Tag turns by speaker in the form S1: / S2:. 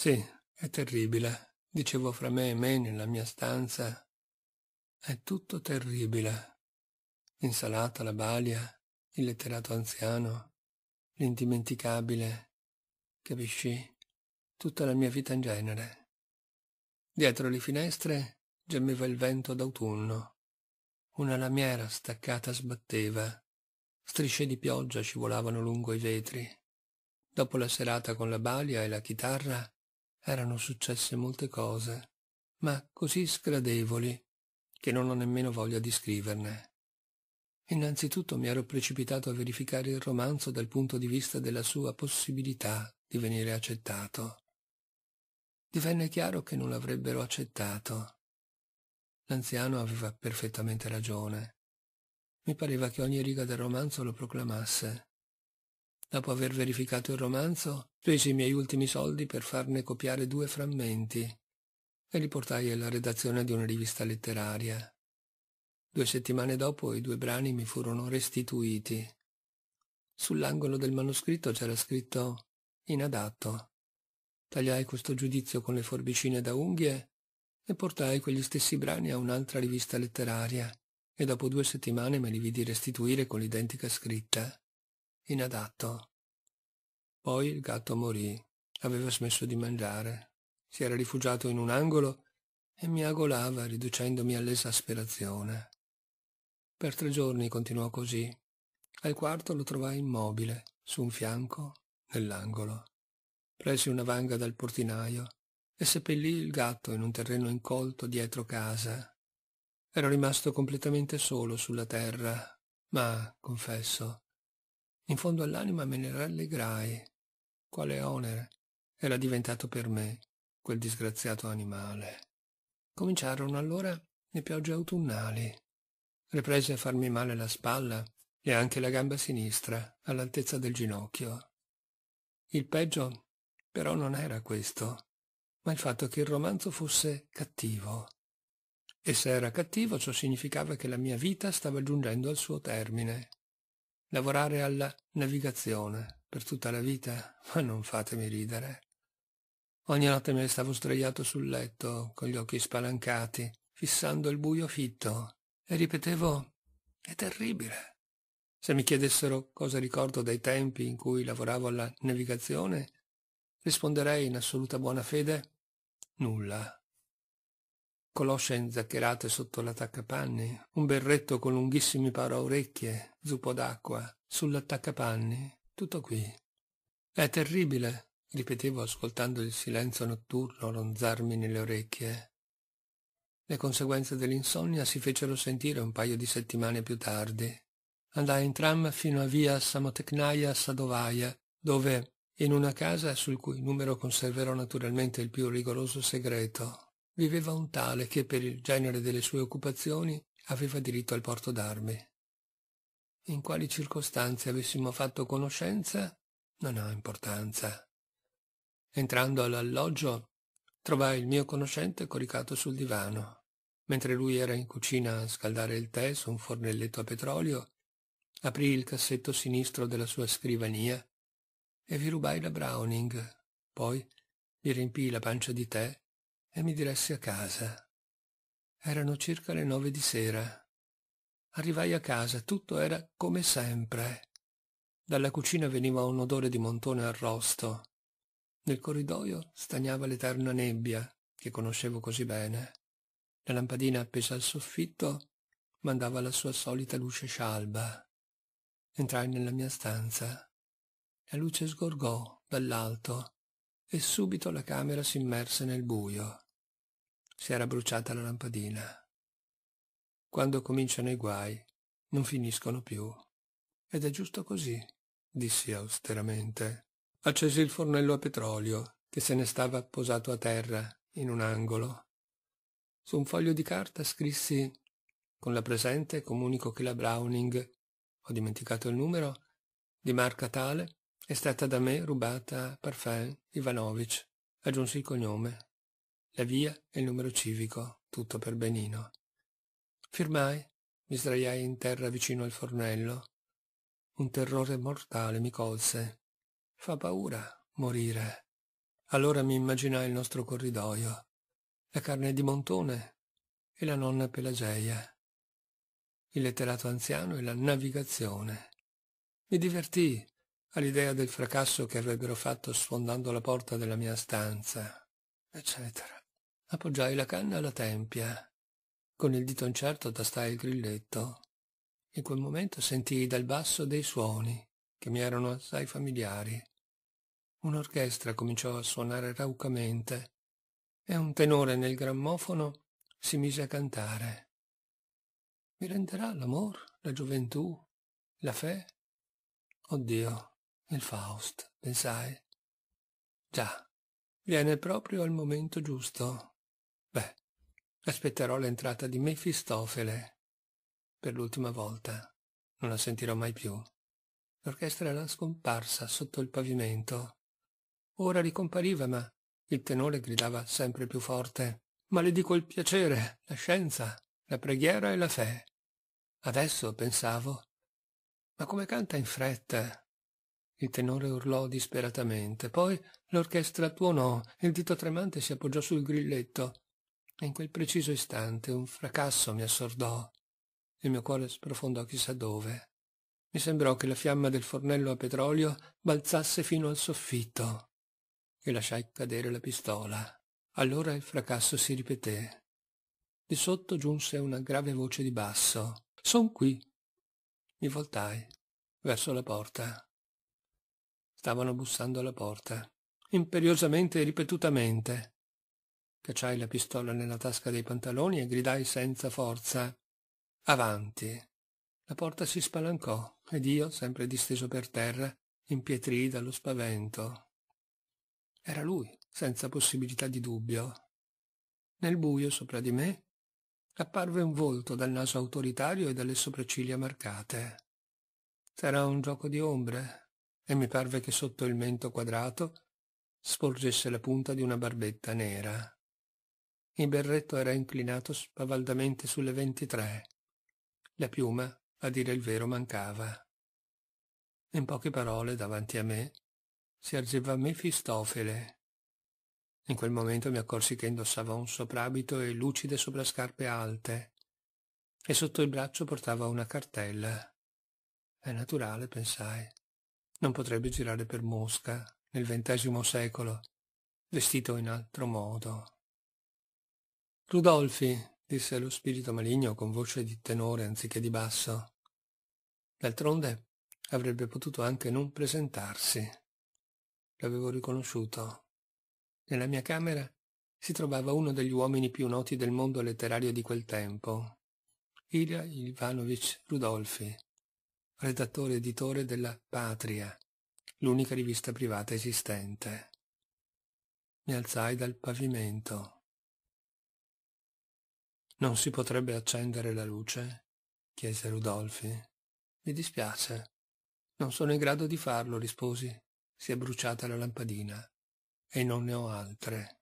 S1: Sì, è terribile, dicevo fra me e me nella mia stanza. È tutto terribile. L'insalata, la balia, il letterato anziano, l'indimenticabile, capisci? Tutta la mia vita in genere. Dietro le finestre gemeva il vento d'autunno. Una lamiera staccata sbatteva. Strisce di pioggia scivolavano lungo i vetri. Dopo la serata con la balia e la chitarra, erano successe molte cose, ma così sgradevoli che non ho nemmeno voglia di scriverne. Innanzitutto mi ero precipitato a verificare il romanzo dal punto di vista della sua possibilità di venire accettato. Divenne chiaro che non l'avrebbero accettato. L'anziano aveva perfettamente ragione. Mi pareva che ogni riga del romanzo lo proclamasse dopo aver verificato il romanzo, spesi i miei ultimi soldi per farne copiare due frammenti e li portai alla redazione di una rivista letteraria. Due settimane dopo i due brani mi furono restituiti. Sull'angolo del manoscritto c'era scritto inadatto. Tagliai questo giudizio con le forbicine da unghie e portai quegli stessi brani a un'altra rivista letteraria e dopo due settimane me li vidi restituire con l'identica scritta inadatto. Poi il gatto morì, aveva smesso di mangiare, si era rifugiato in un angolo e mi agolava riducendomi all'esasperazione. Per tre giorni continuò così. Al quarto lo trovai immobile, su un fianco, nell'angolo. Presi una vanga dal portinaio e seppellì il gatto in un terreno incolto dietro casa. Ero rimasto completamente solo sulla terra, ma, confesso, in fondo all'anima me ne rallegrai. Quale onere era diventato per me quel disgraziato animale. Cominciarono allora le piogge autunnali. Riprese a farmi male la spalla e anche la gamba sinistra all'altezza del ginocchio. Il peggio però non era questo, ma il fatto che il romanzo fosse cattivo. E se era cattivo ciò significava che la mia vita stava giungendo al suo termine. Lavorare alla navigazione per tutta la vita? Ma non fatemi ridere. Ogni notte me ne stavo sdraiato sul letto, con gli occhi spalancati, fissando il buio fitto, e ripetevo «È terribile». Se mi chiedessero cosa ricordo dei tempi in cui lavoravo alla navigazione, risponderei in assoluta buona fede «Nulla» coloscia inzaccherate sotto l'attaccapanni, un berretto con lunghissimi paraorecchie, zuppo d'acqua, sull'attaccapanni, tutto qui. È terribile, ripetevo ascoltando il silenzio notturno ronzarmi nelle orecchie. Le conseguenze dell'insonnia si fecero sentire un paio di settimane più tardi. Andai in tram fino a via Samotecnaia Sadovaia, dove, in una casa sul cui numero conserverò naturalmente il più rigoroso segreto, viveva un tale che per il genere delle sue occupazioni aveva diritto al porto d'armi. In quali circostanze avessimo fatto conoscenza non ha importanza. Entrando all'alloggio trovai il mio conoscente coricato sul divano. Mentre lui era in cucina a scaldare il tè su un fornelletto a petrolio, aprì il cassetto sinistro della sua scrivania e vi rubai la Browning. Poi gli riempii la pancia di tè e mi diresse a casa. Erano circa le nove di sera. Arrivai a casa, tutto era come sempre. Dalla cucina veniva un odore di montone arrosto. Nel corridoio stagnava l'eterna nebbia, che conoscevo così bene. La lampadina appesa al soffitto mandava la sua solita luce scialba. Entrai nella mia stanza. La luce sgorgò dall'alto e subito la camera s'immerse nel buio si era bruciata la lampadina. Quando cominciano i guai, non finiscono più. Ed è giusto così, dissi austeramente. Accesi il fornello a petrolio, che se ne stava posato a terra, in un angolo. Su un foglio di carta scrissi con la presente comunico che la Browning, ho dimenticato il numero, di marca tale, è stata da me rubata a Parfum Ivanovich. Aggiunsi il cognome la via e il numero civico, tutto per benino. Firmai, mi sdraiai in terra vicino al fornello. Un terrore mortale mi colse. Fa paura morire. Allora mi immaginai il nostro corridoio, la carne di montone e la nonna Pelageia, il letterato anziano e la navigazione. Mi divertì all'idea del fracasso che avrebbero fatto sfondando la porta della mia stanza, eccetera. Appoggiai la canna alla tempia. Con il dito incerto tastai il grilletto. In quel momento sentii dal basso dei suoni, che mi erano assai familiari. Un'orchestra cominciò a suonare raucamente e un tenore nel grammofono si mise a cantare. Mi renderà l'amor, la gioventù, la fé? Oddio, il Faust, pensai. Già, viene proprio al momento giusto. Beh, aspetterò l'entrata di Mefistofele. Per l'ultima volta. Non la sentirò mai più. L'orchestra era scomparsa sotto il pavimento. Ora ricompariva, ma il tenore gridava sempre più forte. Maledico il piacere, la scienza, la preghiera e la fede. Adesso pensavo, ma come canta in fretta? Il tenore urlò disperatamente, poi l'orchestra tuonò, il dito tremante si appoggiò sul grilletto e in quel preciso istante un fracasso mi assordò. Il mio cuore sprofondò chissà dove. Mi sembrò che la fiamma del fornello a petrolio balzasse fino al soffitto. E lasciai cadere la pistola. Allora il fracasso si ripeté. Di sotto giunse una grave voce di basso. Son qui. Mi voltai verso la porta. Stavano bussando alla porta, imperiosamente e ripetutamente. Cacciai la pistola nella tasca dei pantaloni e gridai senza forza. Avanti. La porta si spalancò ed io, sempre disteso per terra, impietrii dallo spavento. Era lui, senza possibilità di dubbio. Nel buio sopra di me apparve un volto dal naso autoritario e dalle sopracciglia marcate. Sarà un gioco di ombre, e mi parve che sotto il mento quadrato sporgesse la punta di una barbetta nera. Il berretto era inclinato spavaldamente sulle ventitré. La piuma, a dire il vero, mancava. In poche parole, davanti a me, si ergeva Mefistofele. In quel momento mi accorsi che indossava un soprabito e lucide soprascarpe alte, e sotto il braccio portava una cartella. È naturale, pensai. Non potrebbe girare per Mosca, nel ventesimo secolo, vestito in altro modo. Rudolfi, disse lo spirito maligno con voce di tenore anziché di basso. D'altronde avrebbe potuto anche non presentarsi. L'avevo riconosciuto. Nella mia camera si trovava uno degli uomini più noti del mondo letterario di quel tempo, Ilya Ivanovich Rudolfi, redattore editore della Patria, l'unica rivista privata esistente. Mi alzai dal pavimento. Non si potrebbe accendere la luce? chiese Rudolfi. Mi dispiace. Non sono in grado di farlo, risposi. Si è bruciata la lampadina e non ne ho altre.